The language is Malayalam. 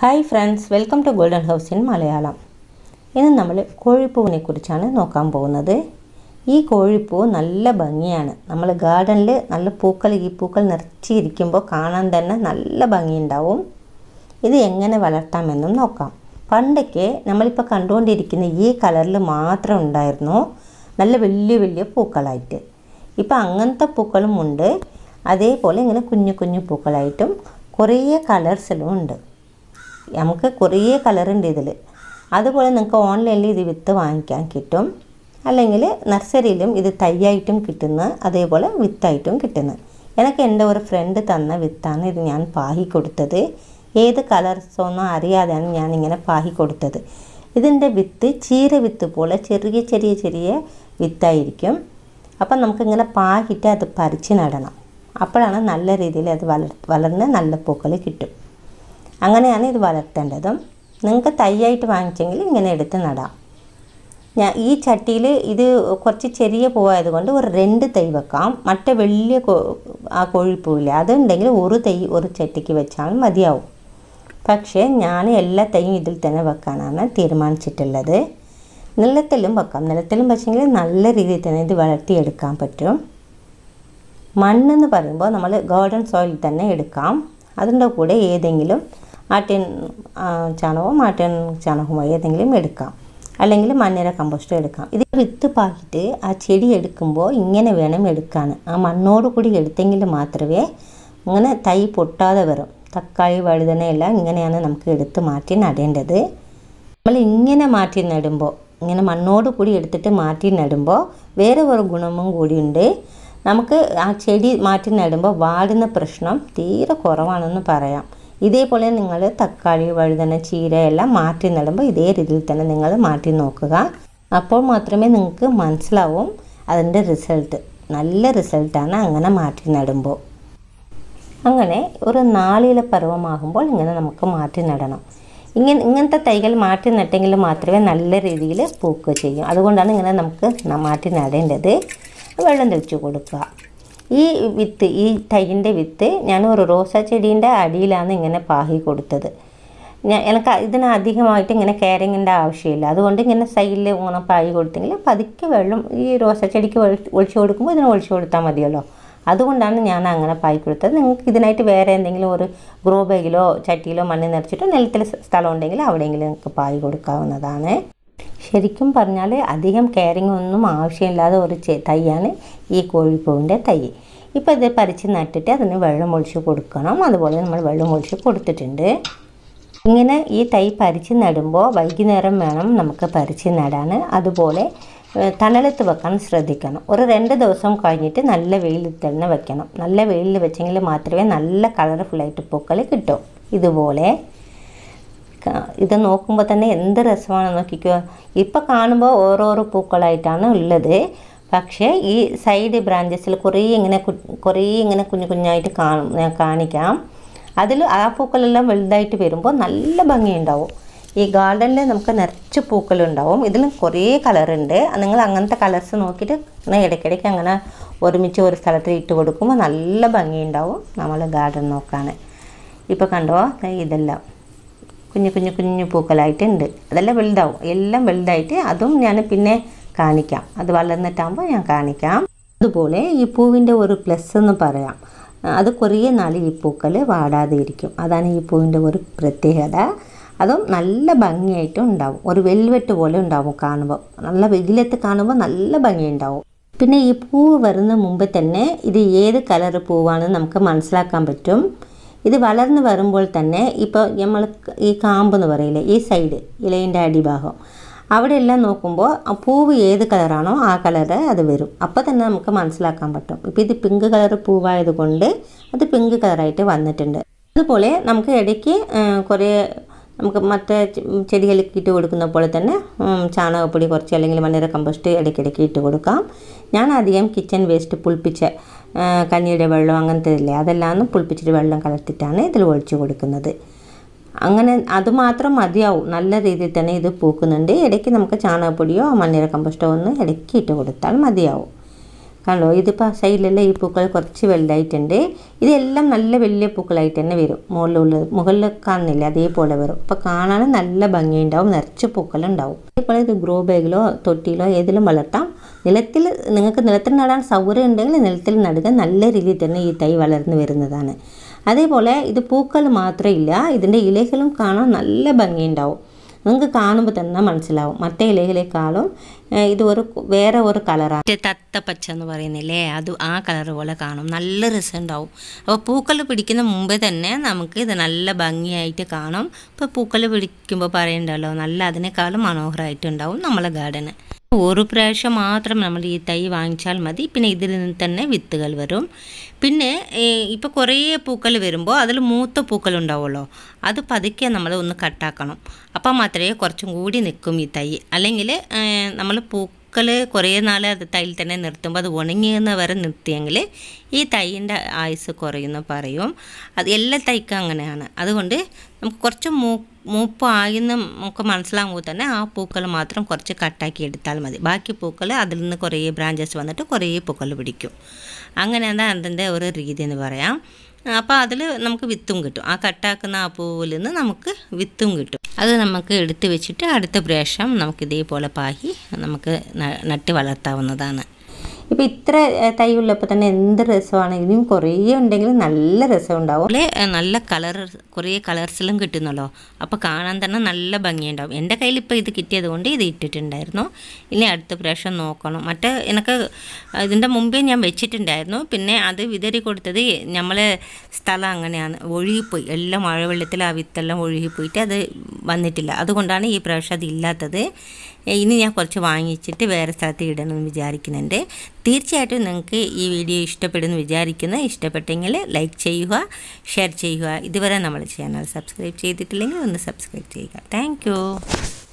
hi friends welcome to Golden House in Malayalam ഇന്ന് നമ്മൾ കോഴിപ്പൂവിനെ കുറിച്ചാണ് നോക്കാൻ പോകുന്നത് ഈ കോഴിപ്പൂ നല്ല ഭംഗിയാണ് നമ്മൾ ഗാർഡനിൽ നല്ല പൂക്കൾ ഈ പൂക്കൾ നിറച്ചിരിക്കുമ്പോൾ കാണാൻ തന്നെ നല്ല ഭംഗിയുണ്ടാവും ഇത് എങ്ങനെ വളർത്താമെന്നും നോക്കാം പണ്ടൊക്കെ നമ്മളിപ്പോൾ കണ്ടുകൊണ്ടിരിക്കുന്ന ഈ കളറിൽ മാത്രം ഉണ്ടായിരുന്നു നല്ല വലിയ വലിയ പൂക്കളായിട്ട് ഇപ്പോൾ അങ്ങനത്തെ പൂക്കളും ഉണ്ട് അതേപോലെ ഇങ്ങനെ കുഞ്ഞു കുഞ്ഞു പൂക്കളായിട്ടും കുറേ കളേഴ്സിലും ഉണ്ട് നമുക്ക് കുറേ കളറുണ്ട് ഇതിൽ അതുപോലെ നിങ്ങൾക്ക് ഓൺലൈനിൽ ഇത് വിത്ത് വാങ്ങിക്കാൻ കിട്ടും അല്ലെങ്കിൽ നഴ്സറിയിലും ഇത് തൈയായിട്ടും കിട്ടുന്ന അതേപോലെ വിത്തായിട്ടും കിട്ടുന്ന എനിക്ക് എൻ്റെ ഒരു ഫ്രണ്ട് തന്ന വിത്താണ് ഇത് ഞാൻ പാഹി കൊടുത്തത് ഏത് കളർസൊന്നും അറിയാതെയാണ് ഞാൻ ഇങ്ങനെ പാഹി കൊടുത്തത് ഇതിൻ്റെ വിത്ത് ചീര വിത്ത് പോലെ ചെറിയ ചെറിയ ചെറിയ വിത്തായിരിക്കും അപ്പം നമുക്കിങ്ങനെ പാഹിട്ട് അത് പറിച്ച് നടണം അപ്പോഴാണ് നല്ല രീതിയിൽ അത് വളർ വളർന്ന് നല്ല പൂക്കൾ കിട്ടും അങ്ങനെയാണ് ഇത് വളർത്തേണ്ടതും നിങ്ങൾക്ക് തൈയായിട്ട് വാങ്ങിച്ചെങ്കിൽ ഇങ്ങനെ എടുത്ത് നടാം ഞാൻ ഈ ചട്ടിയിൽ ഇത് കുറച്ച് ചെറിയ കൊണ്ട് ഒരു രണ്ട് തൈ വെക്കാം മറ്റ വലിയ ആ കോഴിപ്പൂവില്ല അതുണ്ടെങ്കിൽ ഒരു തൈ ഒരു ചട്ടിക്ക് വെച്ചാൽ മതിയാവും പക്ഷേ ഞാൻ എല്ലാ തൈയും ഇതിൽ തന്നെ വെക്കാനാണ് തീരുമാനിച്ചിട്ടുള്ളത് നിലത്തിലും വെക്കാം നിലത്തിലും വെച്ചെങ്കിൽ നല്ല രീതിയിൽ തന്നെ ഇത് വളർത്തിയെടുക്കാൻ പറ്റും മണ്ണെന്ന് പറയുമ്പോൾ നമ്മൾ ഗോൾഡൻ സോയിൽ തന്നെ എടുക്കാം അതിൻ്റെ കൂടെ ഏതെങ്കിലും ആട്ടിൻ ചാണകവും ആട്ടിൻ ചാണകവുമായി ഏതെങ്കിലും എടുക്കാം അല്ലെങ്കിൽ മണ്ണിര കമ്പോസ്റ്റ് എടുക്കാം ഇത് വിത്ത് പാകിയിട്ട് ആ ചെടി എടുക്കുമ്പോൾ ഇങ്ങനെ വേണം എടുക്കാൻ ആ മണ്ണോട് കൂടി എടുത്തെങ്കിൽ മാത്രമേ ഇങ്ങനെ തൈ പൊട്ടാതെ വരും തക്കാളി വഴുതനയെല്ലാം ഇങ്ങനെയാണ് നമുക്ക് എടുത്ത് മാറ്റി നടേണ്ടത് നമ്മൾ ഇങ്ങനെ മാറ്റി നടുമ്പോൾ ഇങ്ങനെ മണ്ണോട് കൂടി എടുത്തിട്ട് മാറ്റി നടുമ്പോൾ വേറെ ഒരു ഗുണമും കൂടിയുണ്ട് നമുക്ക് ആ ചെടി മാറ്റി നടുമ്പോൾ വാടുന്ന പ്രശ്നം തീരെ കുറവാണെന്ന് പറയാം ഇതേപോലെ നിങ്ങൾ തക്കാളി വഴുതന ചീര എല്ലാം മാറ്റി നടുമ്പോൾ ഇതേ രീതിയിൽ തന്നെ നിങ്ങൾ മാറ്റി നോക്കുക അപ്പോൾ മാത്രമേ നിങ്ങൾക്ക് മനസ്സിലാവും അതിൻ്റെ റിസൾട്ട് നല്ല റിസൾട്ടാണ് അങ്ങനെ മാറ്റി നടുമ്പോൾ അങ്ങനെ ഒരു നാളിലെ പരുവമാകുമ്പോൾ ഇങ്ങനെ നമുക്ക് മാറ്റി നടണം ഇങ്ങനെ ഇങ്ങനത്തെ തൈകൾ മാറ്റി നട്ടെങ്കിൽ മാത്രമേ നല്ല രീതിയിൽ പൂക്കുക ചെയ്യും അതുകൊണ്ടാണ് ഇങ്ങനെ നമുക്ക് മാറ്റി നടേണ്ടത് വെള്ളം തെളിച്ചു കൊടുക്കുക ഈ വിത്ത് ഈ തൈൻ്റെ വിത്ത് ഞാൻ ഒരു റോസാ ചെടീൻ്റെ അടിയിലാണ് ഇങ്ങനെ പാഹി കൊടുത്തത് ഞാൻ എനിക്ക് ഇതിന് അധികമായിട്ട് ഇങ്ങനെ കെയറിങ്ങിൻ്റെ ആവശ്യമില്ല അതുകൊണ്ട് ഇങ്ങനെ സൈഡിൽ ഇങ്ങനെ പാഹി കൊടുത്തെങ്കിൽ പതുക്കെ വെള്ളം ഈ റോസാ ചെടിക്ക് ഒഴിച്ചു കൊടുക്കുമ്പോൾ ഇതിന് ഒഴിച്ചു കൊടുത്താൽ മതിയല്ലോ അതുകൊണ്ടാണ് ഞാൻ അങ്ങനെ പായി കൊടുത്തത് നിങ്ങൾക്ക് ഇതിനായിട്ട് വേറെ എന്തെങ്കിലും ഒരു ഗ്രോ ബാഗിലോ ചട്ടിയിലോ മണ്ണ് നിറച്ചിട്ടോ നിലത്തിൽ സ്ഥലം ഉണ്ടെങ്കിൽ അവിടെയെങ്കിലും നിങ്ങൾക്ക് പായി കൊടുക്കാവുന്നതാണ് ശരിക്കും പറഞ്ഞാൽ അധികം കെയറിങ് ഒന്നും ആവശ്യമില്ലാതെ ഒരു തൈയാണ് ഈ കോഴിപ്പൂവിൻ്റെ തൈ ഇപ്പോൾ ഇത് പരിച്ച് നട്ടിട്ട് അതിന് വെള്ളം ഒഴിച്ച് കൊടുക്കണം അതുപോലെ നമ്മൾ വെള്ളം ഒഴിച്ച് കൊടുത്തിട്ടുണ്ട് ഇങ്ങനെ ഈ തൈ പരിച്ച് നടുമ്പോൾ വൈകുന്നേരം വേണം നമുക്ക് പരിച്ച് നടാൻ അതുപോലെ തണലത്ത് വെക്കാൻ ശ്രദ്ധിക്കണം ഒരു രണ്ട് ദിവസം കഴിഞ്ഞിട്ട് നല്ല വെയിലിൽ തന്നെ വയ്ക്കണം നല്ല വെയിലിൽ വെച്ചെങ്കിൽ മാത്രമേ നല്ല കളർഫുള്ളായിട്ട് പൂക്കൾ കിട്ടൂ ഇതുപോലെ ഇത് നോക്കുമ്പോൾ തന്നെ എന്ത് രസമാണ് നോക്കിക്കോ ഇപ്പോൾ കാണുമ്പോൾ ഓരോരോ പൂക്കളായിട്ടാണ് ഉള്ളത് പക്ഷേ ഈ സൈഡ് ബ്രാഞ്ചസിൽ കുറേ ഇങ്ങനെ കുറേ ഇങ്ങനെ കുഞ്ഞു കുഞ്ഞായിട്ട് കാണും ഞാൻ കാണിക്കാം അതിൽ ആ പൂക്കളെല്ലാം വലുതായിട്ട് വരുമ്പോൾ നല്ല ഭംഗിയുണ്ടാവും ഈ ഗാർഡനിൽ നമുക്ക് നിറച്ച് പൂക്കളുണ്ടാവും ഇതിൽ കുറേ കളറുണ്ട് നിങ്ങൾ അങ്ങനത്തെ കളേഴ്സ് നോക്കിയിട്ട് ഇങ്ങനെ ഇടയ്ക്കിടയ്ക്ക് അങ്ങനെ ഒരുമിച്ച് ഒരു സ്ഥലത്ത് ഇട്ട് കൊടുക്കുമ്പോൾ നല്ല ഭംഗിയുണ്ടാവും നമ്മൾ ഗാർഡൻ നോക്കാൻ ഇപ്പോൾ കണ്ടോ ഇതെല്ലാം കുഞ്ഞു കുഞ്ഞു കുഞ്ഞു പൂക്കളായിട്ടുണ്ട് അതെല്ലാം വലുതാവും എല്ലാം വലുതായിട്ട് അതും ഞാൻ പിന്നെ കാണിക്കാം അത് വളർന്നിട്ടാകുമ്പോൾ ഞാൻ കാണിക്കാം അതുപോലെ ഈ പൂവിൻ്റെ ഒരു പ്ലസ് എന്ന് പറയാം അത് കുറേ നാൾ ഈ പൂക്കൾ വാടാതെ ഇരിക്കും അതാണ് ഈ പൂവിൻ്റെ ഒരു പ്രത്യേകത അതും നല്ല ഭംഗിയായിട്ടും ഉണ്ടാവും ഒരു വെൽവെട്ട് പോലെ ഉണ്ടാവും കാണുമ്പോൾ നല്ല വെയിലത്ത് കാണുമ്പോൾ നല്ല ഭംഗിയുണ്ടാവും പിന്നെ ഈ പൂവ് വരുന്ന മുമ്പ് തന്നെ ഇത് ഏത് കളർ പൂവാണെന്ന് നമുക്ക് മനസ്സിലാക്കാൻ പറ്റും ഇത് വളർന്നു വരുമ്പോൾ തന്നെ ഇപ്പോൾ നമ്മൾ ഈ കാമ്പ് എന്ന് പറയില്ലേ ഈ സൈഡ് ഇലയിൻ്റെ അടിഭാഗം അവിടെ എല്ലാം നോക്കുമ്പോൾ പൂവ് ഏത് കളറാണോ ആ കളറ് അത് വരും അപ്പോൾ തന്നെ നമുക്ക് മനസ്സിലാക്കാൻ പറ്റും ഇപ്പോൾ ഇത് പിങ്ക് കളർ പൂവായതുകൊണ്ട് അത് പിങ്ക് കളറായിട്ട് വന്നിട്ടുണ്ട് അതുപോലെ നമുക്ക് ഇടയ്ക്ക് കുറേ നമുക്ക് മറ്റേ ചെടികൾക്ക് ഇട്ട് കൊടുക്കുന്ന പോലെ തന്നെ ചാണകപ്പൊടി കുറച്ച് അല്ലെങ്കിൽ മണ്ണിര കമ്പോസ്റ്റ് ഇടയ്ക്കിടയ്ക്ക് ഇട്ട് കൊടുക്കാം ഞാൻ അധികം കിച്ചൺ വേസ്റ്റ് പുളിപ്പിച്ച കഞ്ഞിയുടെ വെള്ളം അങ്ങനത്തെ ഇല്ലേ അതെല്ലാം പുളിപ്പിച്ചിട്ട് വെള്ളം കലർത്തിയിട്ടാണ് ഇതിൽ ഒഴിച്ച് കൊടുക്കുന്നത് അങ്ങനെ അതുമാത്രം മതിയാവും നല്ല രീതിയിൽ തന്നെ ഇത് പൂക്കുന്നുണ്ട് ഇടയ്ക്ക് നമുക്ക് ചാണകപ്പൊടിയോ മണ്ണിര കമ്പോസ്റ്റോ ഒന്ന് ഇടയ്ക്ക് ഇട്ട് കൊടുത്താൽ മതിയാവും കണ്ടോ ഇതിപ്പോൾ സൈഡിലുള്ള ഈ പൂക്കൾ കുറച്ച് വലുതായിട്ടുണ്ട് ഇതെല്ലാം നല്ല വലിയ പൂക്കളായിട്ട് തന്നെ വരും മുകളിലുള്ളത് മുകളിൽ കാണുന്നില്ല അതേപോലെ വരും അപ്പോൾ കാണാൻ നല്ല ഭംഗിയുണ്ടാവും നിറച്ച് പൂക്കളുണ്ടാവും അതേപോലെ ഇത് ഗ്രോ ബാഗിലോ തൊട്ടിയിലോ ഏതിലും വളർത്താം നിലത്തിൽ നിങ്ങൾക്ക് നിലത്തിൽ നടാൻ സൗകര്യം ഉണ്ടെങ്കിൽ നിലത്തിൽ നടുക നല്ല രീതിയിൽ തന്നെ ഈ തൈ വളർന്നു വരുന്നതാണ് അതേപോലെ ഇത് പൂക്കൾ മാത്രമില്ല ഇതിൻ്റെ ഇലകളും കാണാൻ നല്ല ഭംഗിയുണ്ടാവും നിങ്ങൾക്ക് കാണുമ്പോൾ തന്നെ മനസ്സിലാവും മറ്റേ ഇലയിലേക്കാളും ഇത് ഒരു വേറെ ഒരു കളറാണ് തത്ത പച്ച എന്ന് പറയുന്നില്ലേ അത് ആ കളർ പോലെ കാണും നല്ല രസമുണ്ടാവും അപ്പോൾ പൂക്കൾ പിടിക്കുന്ന മുമ്പേ തന്നെ നമുക്ക് ഇത് നല്ല ഭംഗിയായിട്ട് കാണും ഇപ്പോൾ പൂക്കൾ പിടിക്കുമ്പോൾ പറയണ്ടല്ലോ നല്ല അതിനേക്കാളും മനോഹരമായിട്ടുണ്ടാവും നമ്മളെ ഗാർഡന് ഒരു പ്രാവശ്യം മാത്രം നമ്മൾ ഈ തൈ വാങ്ങിച്ചാൽ മതി പിന്നെ ഇതിൽ നിന്ന് തന്നെ വിത്തുകൾ വരും പിന്നെ ഇപ്പോൾ കുറേ പൂക്കൾ വരുമ്പോൾ അതിൽ മൂത്ത പൂക്കൾ ഉണ്ടാവുമല്ലോ അത് പതുക്കെ നമ്മൾ ഒന്ന് കട്ടാക്കണം അപ്പം മാത്രമേ കുറച്ചും കൂടി നിൽക്കും ഈ തൈ അല്ലെങ്കിൽ നമ്മൾ പൂ പൂക്കൾ കുറേ നാൾ അത് തൈയിൽ തന്നെ നിർത്തുമ്പോൾ അത് ഉണങ്ങിയെന്ന് വരെ നിർത്തിയെങ്കിൽ ഈ തൈൻ്റെ ആയുസ് കുറയുമെന്ന് പറയും അത് എല്ലാ തൈക്കും അങ്ങനെയാണ് അതുകൊണ്ട് നമുക്ക് കുറച്ച് മൂ മൂപ്പായെന്ന് നമുക്ക് മനസ്സിലാകുമ്പോൾ തന്നെ ആ പൂക്കൾ മാത്രം കുറച്ച് കട്ടാക്കി എടുത്താൽ മതി ബാക്കി പൂക്കൾ അതിൽ നിന്ന് കുറേ ബ്രാഞ്ചസ് വന്നിട്ട് കുറേ പൂക്കൾ പിടിക്കും അങ്ങനെയാണ് അതിൻ്റെ ഒരു രീതി എന്ന് പറയാം അപ്പോൾ അതിൽ നമുക്ക് വിത്തും കിട്ടും ആ കട്ടാക്കുന്ന ആ പൂവിൽ നിന്ന് നമുക്ക് വിത്തും കിട്ടും അത് നമുക്ക് എടുത്തു വെച്ചിട്ട് അടുത്ത പ്രാവശ്യം നമുക്ക് ഇതേപോലെ പാകി നമുക്ക് നട്ട് വളർത്താവുന്നതാണ് ഇപ്പോൾ ഇത്ര തൈ ഉള്ളപ്പോൾ തന്നെ എന്ത് രസമാണെങ്കിലും കുറേ ഉണ്ടെങ്കിൽ നല്ല രസം ഉണ്ടാവും നല്ല കളർ കുറേ കളേഴ്സിലും കിട്ടുന്നല്ലോ അപ്പോൾ കാണാൻ തന്നെ നല്ല ഭംഗിയുണ്ടാവും എൻ്റെ കയ്യിൽ ഇപ്പോൾ ഇത് കിട്ടിയത് കൊണ്ട് ഇത് ഇട്ടിട്ടുണ്ടായിരുന്നു ഇനി അടുത്ത പ്രാവശ്യം നോക്കണം മറ്റേ എനിക്ക് ഇതിൻ്റെ മുമ്പേ ഞാൻ വെച്ചിട്ടുണ്ടായിരുന്നു പിന്നെ അത് വിതറി കൊടുത്തത് നമ്മളെ സ്ഥലം അങ്ങനെയാണ് ഒഴുകിപ്പോയി എല്ലാം മഴവെള്ളത്തിൽ ആ വിത്തെല്ലാം ഒഴുകിപ്പോയിട്ട് അത് വന്നിട്ടില്ല അതുകൊണ്ടാണ് ഈ പ്രാവശ്യം അത് ഇല്ലാത്തത് ഇനി ഞാൻ കുറച്ച് വാങ്ങിച്ചിട്ട് വേറെ സ്ഥലത്ത് ഇടണമെന്ന് വിചാരിക്കുന്നുണ്ട് തീർച്ചയായിട്ടും നിങ്ങൾക്ക് ഈ വീഡിയോ ഇഷ്ടപ്പെടുമെന്ന് വിചാരിക്കുന്നു ഇഷ്ടപ്പെട്ടെങ്കിൽ ലൈക്ക് ചെയ്യുക ഷെയർ ചെയ്യുക ഇതുവരെ നമ്മുടെ ചാനൽ സബ്സ്ക്രൈബ് ചെയ്തിട്ടില്ലെങ്കിൽ ഒന്ന് സബ്സ്ക്രൈബ് ചെയ്യുക താങ്ക്